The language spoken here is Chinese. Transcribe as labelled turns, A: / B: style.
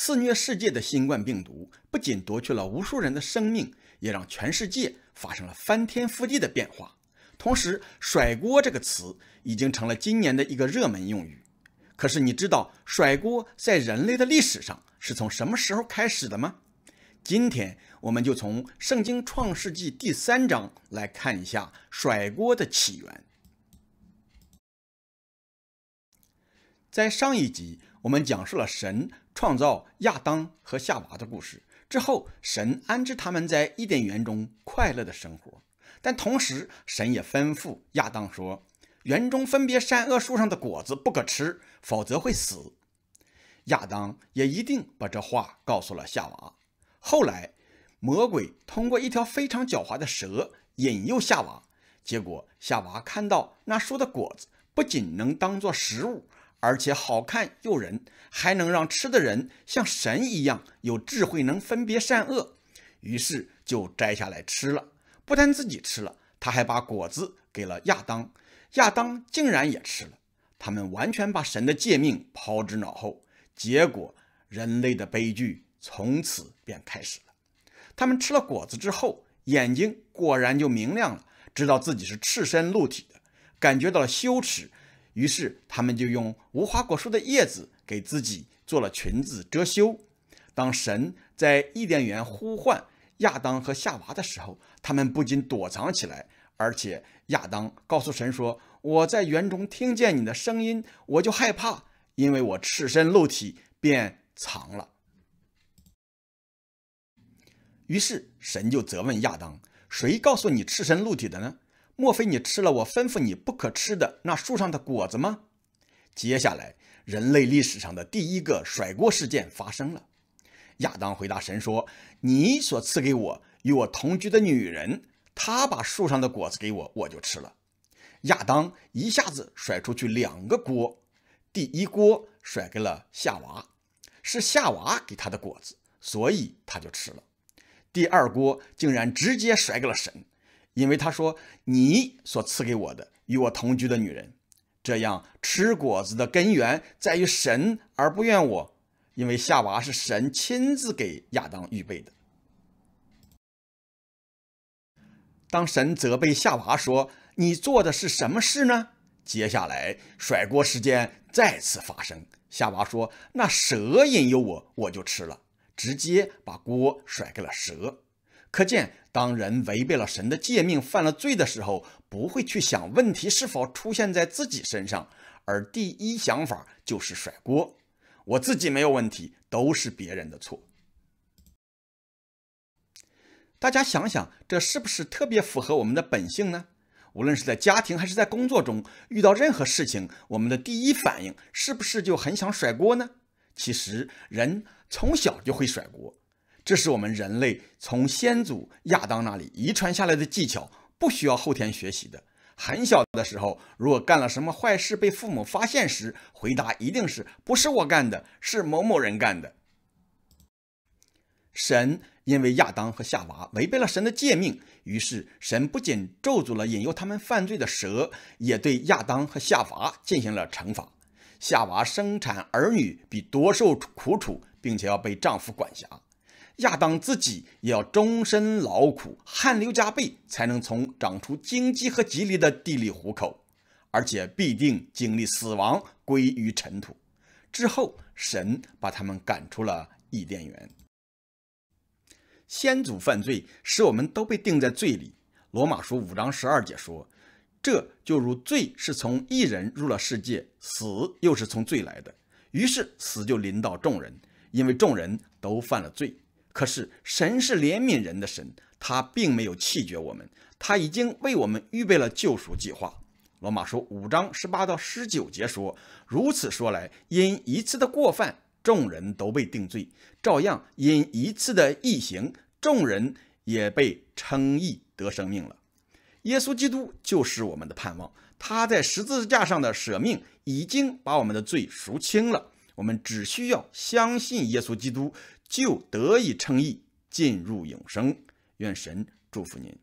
A: 肆虐世界的新冠病毒不仅夺去了无数人的生命，也让全世界发生了翻天覆地的变化。同时，“甩锅”这个词已经成了今年的一个热门用语。可是，你知道“甩锅”在人类的历史上是从什么时候开始的吗？今天，我们就从《圣经·创世纪》第三章来看一下“甩锅”的起源。在上一集，我们讲述了神。创造亚当和夏娃的故事之后，神安置他们在伊甸园中快乐的生活，但同时神也吩咐亚当说：“园中分别善恶树上的果子不可吃，否则会死。”亚当也一定把这话告诉了夏娃。后来，魔鬼通过一条非常狡猾的蛇引诱夏娃，结果夏娃看到那树的果子不仅能当做食物。而且好看诱人，还能让吃的人像神一样有智慧，能分别善恶。于是就摘下来吃了。不但自己吃了，他还把果子给了亚当，亚当竟然也吃了。他们完全把神的诫命抛之脑后，结果人类的悲剧从此便开始了。他们吃了果子之后，眼睛果然就明亮了，知道自己是赤身露体的，感觉到了羞耻。于是，他们就用无花果树的叶子给自己做了裙子遮羞。当神在伊甸园呼唤亚当和夏娃的时候，他们不仅躲藏起来，而且亚当告诉神说：“我在园中听见你的声音，我就害怕，因为我赤身露体，便藏了。”于是神就责问亚当：“谁告诉你赤身露体的呢？”莫非你吃了我吩咐你不可吃的那树上的果子吗？接下来，人类历史上的第一个甩锅事件发生了。亚当回答神说：“你所赐给我与我同居的女人，她把树上的果子给我，我就吃了。”亚当一下子甩出去两个锅，第一锅甩给了夏娃，是夏娃给他的果子，所以他就吃了。第二锅竟然直接甩给了神。因为他说：“你所赐给我的与我同居的女人，这样吃果子的根源在于神，而不怨我。因为夏娃是神亲自给亚当预备的。”当神责备夏娃说：“你做的是什么事呢？”接下来甩锅时间再次发生。夏娃说：“那蛇引诱我，我就吃了。”直接把锅甩给了蛇。可见，当人违背了神的诫命、犯了罪的时候，不会去想问题是否出现在自己身上，而第一想法就是甩锅。我自己没有问题，都是别人的错。大家想想，这是不是特别符合我们的本性呢？无论是在家庭还是在工作中，遇到任何事情，我们的第一反应是不是就很想甩锅呢？其实，人从小就会甩锅。这是我们人类从先祖亚当那里遗传下来的技巧，不需要后天学习的。很小的时候，如果干了什么坏事被父母发现时，回答一定是不是我干的，是某某人干的。神因为亚当和夏娃违背了神的诫命，于是神不仅咒诅了引诱他们犯罪的蛇，也对亚当和夏娃进行了惩罚。夏娃生产儿女比多受苦楚，并且要被丈夫管辖。亚当自己也要终身劳苦、汗流浃背，才能从长出荆棘和蒺藜的地里糊口，而且必定经历死亡、归于尘土。之后，神把他们赶出了伊甸园。先祖犯罪，使我们都被定在罪里。罗马书五章十二节说：“这就如罪是从一人入了世界，死又是从罪来的，于是死就临到众人，因为众人都犯了罪。”可是神是怜悯人的神，他并没有弃绝我们，他已经为我们预备了救赎计划。罗马书五章十八到十九节说：“如此说来，因一次的过犯，众人都被定罪；照样，因一次的异行，众人也被称义得生命了。”耶稣基督就是我们的盼望，他在十字架上的舍命已经把我们的罪赎清了，我们只需要相信耶稣基督。就得以称义，进入永生。愿神祝福您。